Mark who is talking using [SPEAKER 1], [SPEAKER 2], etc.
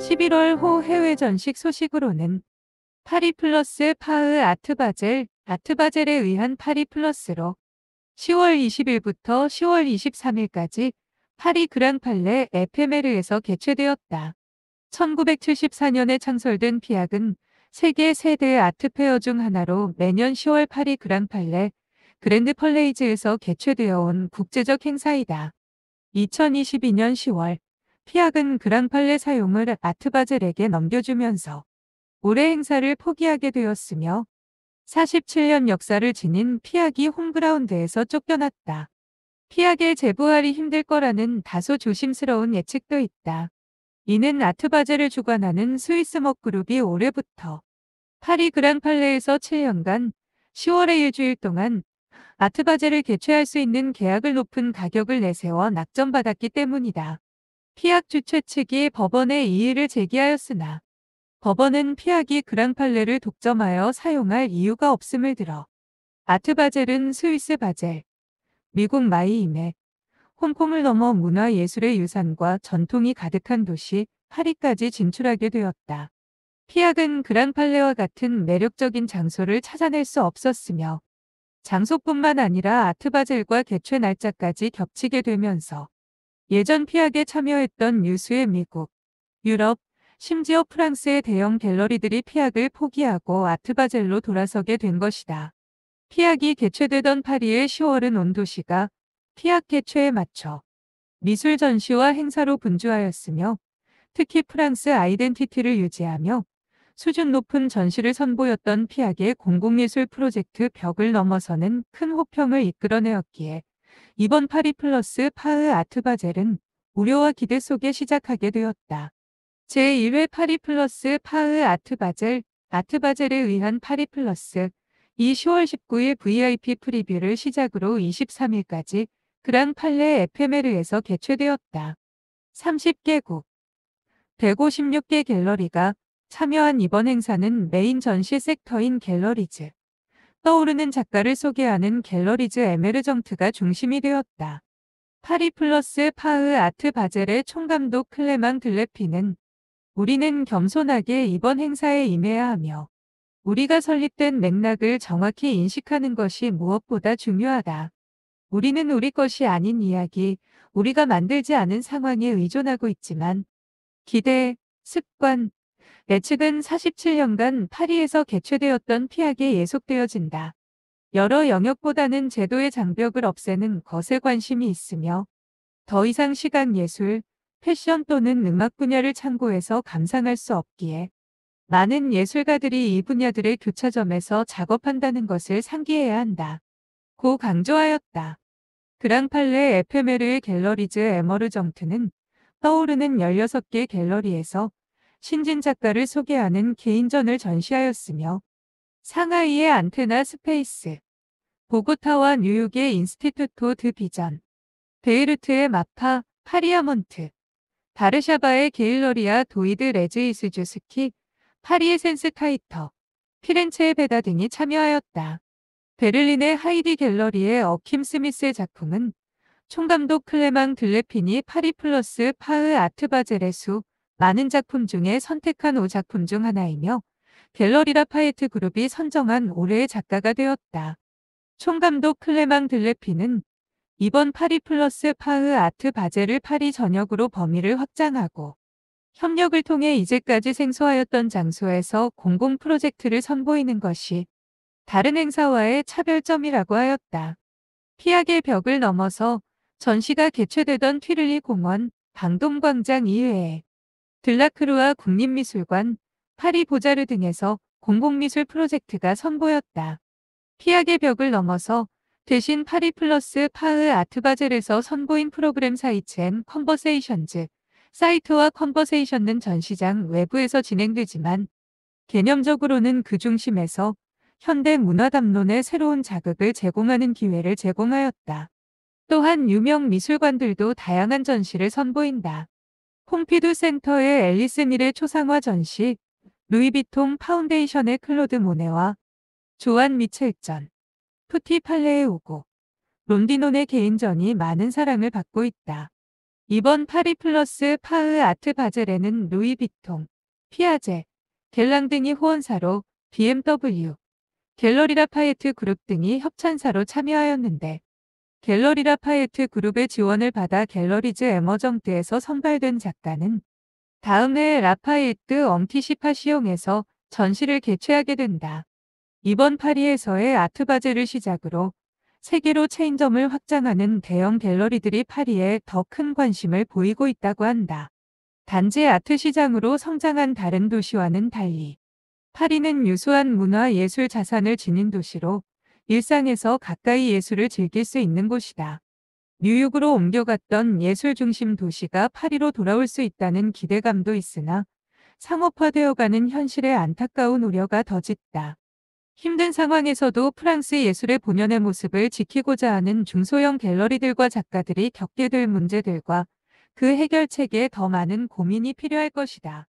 [SPEAKER 1] 11월 호 해외 전식 소식으로는 파리 플러스 파흐 아트바젤, 아트바젤에 의한 파리 플러스로 10월 20일부터 10월 23일까지 파리 그랑팔레 에페메르에서 개최되었다. 1974년에 창설된 피악은 세계 세대 아트페어 중 하나로 매년 10월 파리 그랑팔레 그랜드 펄레이즈에서 개최되어 온 국제적 행사이다. 2022년 10월 피악은 그랑팔레 사용을 아트바젤에게 넘겨주면서 올해 행사를 포기하게 되었으며 47년 역사를 지닌 피악이 홈그라운드에서 쫓겨났다. 피악의 재부활이 힘들 거라는 다소 조심스러운 예측도 있다. 이는 아트바젤을 주관하는 스위스먹 그룹이 올해부터 파리 그랑팔레에서 7년간 10월의 일주일 동안 아트바제를 개최할 수 있는 계약을 높은 가격을 내세워 낙점받았기 때문이다. 피약 주최 측이 법원에 이의를 제기하였으나 법원은 피약이 그랑팔레를 독점하여 사용할 이유가 없음을 들어 아트 바젤은 스위스 바젤, 미국 마이임에 홍콩을 넘어 문화예술의 유산과 전통이 가득한 도시 파리까지 진출하게 되었다. 피약은 그랑팔레와 같은 매력적인 장소를 찾아낼 수 없었으며 장소뿐만 아니라 아트바젤과 개최 날짜까지 겹치게 되면서 예전 피하게 참여했던 뉴스의 미국, 유럽, 심지어 프랑스의 대형 갤러리들이 피학을 포기하고 아트바젤로 돌아서게 된 것이다. 피학이 개최되던 파리의 10월은 온도시가 피학 개최에 맞춰 미술 전시와 행사로 분주하였으며 특히 프랑스 아이덴티티를 유지하며 수준 높은 전시를 선보였던 피아게 공공예술 프로젝트 벽을 넘어서는 큰 호평을 이끌어내었기에 이번 파리 플러스 파흐 아트바젤은 우려와 기대 속에 시작하게 되었다. 제1회 파리 플러스 파흐 아트바젤, 아트바젤에 의한 파리 플러스 이 10월 19일 VIP 프리뷰를 시작으로 23일까지 그랑 팔레 에페메르에서 개최되었다. 30개국 156개 갤러리가 참여한 이번 행사는 메인 전시 섹터인 갤러리즈, 떠오르는 작가를 소개하는 갤러리즈 에메르정트가 중심이 되었다. 파리 플러스 파흐 아트 바젤의 총감독 클레망 글래피는 우리는 겸손하게 이번 행사에 임해야 하며 우리가 설립된 맥락을 정확히 인식하는 것이 무엇보다 중요하다. 우리는 우리 것이 아닌 이야기, 우리가 만들지 않은 상황에 의존하고 있지만 기대, 습관, 예측은 47년간 파리에서 개최되었던 피학에 예속되어진다. 여러 영역보다는 제도의 장벽을 없애는 것에 관심이 있으며 더 이상 시각 예술, 패션 또는 음악 분야를 참고해서 감상할 수 없기에 많은 예술가들이 이 분야들의 교차점에서 작업한다는 것을 상기해야 한다. 고 강조하였다. 그랑팔레 에페메르의 갤러리즈 에머르 정트는 떠오르는 16개 갤러리에서 신진 작가를 소개하는 개인전을 전시하였으며 상하이의 안테나 스페이스, 보고타와 뉴욕의 인스티튜토 드 비전, 베이루트의 마파, 파리아몬트, 바르샤바의 게일러리아 도이드 레즈이스주스키, 파리의 센스 타이터 피렌체의 베다 등이 참여하였다. 베를린의 하이디 갤러리의 어킴 스미스의 작품은 총감독 클레망 들레핀이 파리 플러스 파흐 아트바젤의 수, 많은 작품 중에 선택한 5작품 중 하나이며 갤러리라 파에트 그룹이 선정한 올해의 작가가 되었다. 총감독 클레망 들레피는 이번 파리 플러스 파흐 아트 바젤을 파리 전역으로 범위를 확장하고 협력을 통해 이제까지 생소하였던 장소에서 공공 프로젝트를 선보이는 것이 다른 행사와의 차별점이라고 하였다. 피하게 벽을 넘어서 전시가 개최되던 튀를리 공원, 방동광장 이외에 들라크루아 국립미술관, 파리 보자르 등에서 공공미술 프로젝트가 선보였다. 피아의 벽을 넘어서 대신 파리 플러스 파흐 아트바젤에서 선보인 프로그램 사이첸 컨버세이션즈, 사이트와 컨버세이션은 전시장 외부에서 진행되지만 개념적으로는 그 중심에서 현대 문화담론의 새로운 자극을 제공하는 기회를 제공하였다. 또한 유명 미술관들도 다양한 전시를 선보인다. 홈피드 센터의 앨리스 닐의 초상화 전시, 루이비통 파운데이션의 클로드 모네와 조안 미첼전, 푸티 팔레의 오고, 롬디논의 개인전이 많은 사랑을 받고 있다. 이번 파리 플러스 파흐 아트 바젤에는 루이비통, 피아제, 갤랑 등이 후원사로 BMW, 갤러리라 파에트 그룹 등이 협찬사로 참여하였는데 갤러리 라파에트 그룹의 지원을 받아 갤러리즈 에머정트에서 선발된 작가는 다음 해에 라파에트 엄티시 파시용에서 전시를 개최하게 된다. 이번 파리에서의 아트바제를 시작으로 세계로 체인점을 확장하는 대형 갤러리들이 파리에 더 큰 관심을 보이고 있다고 한다. 단지 아트 시장으로 성장한 다른 도시와는 달리 파리는 유수한 문화 예술 자산을 지닌 도시로 일상에서 가까이 예술을 즐길 수 있는 곳이다. 뉴욕으로 옮겨갔던 예술 중심 도시가 파리로 돌아올 수 있다는 기대감도 있으나 상업화되어가는 현실에 안타까운 우려가 더 짙다. 힘든 상황에서도 프랑스 예술의 본연의 모습을 지키고자 하는 중소형 갤러리들과 작가들이 겪게 될 문제들과 그 해결책에 더 많은 고민이 필요할 것이다.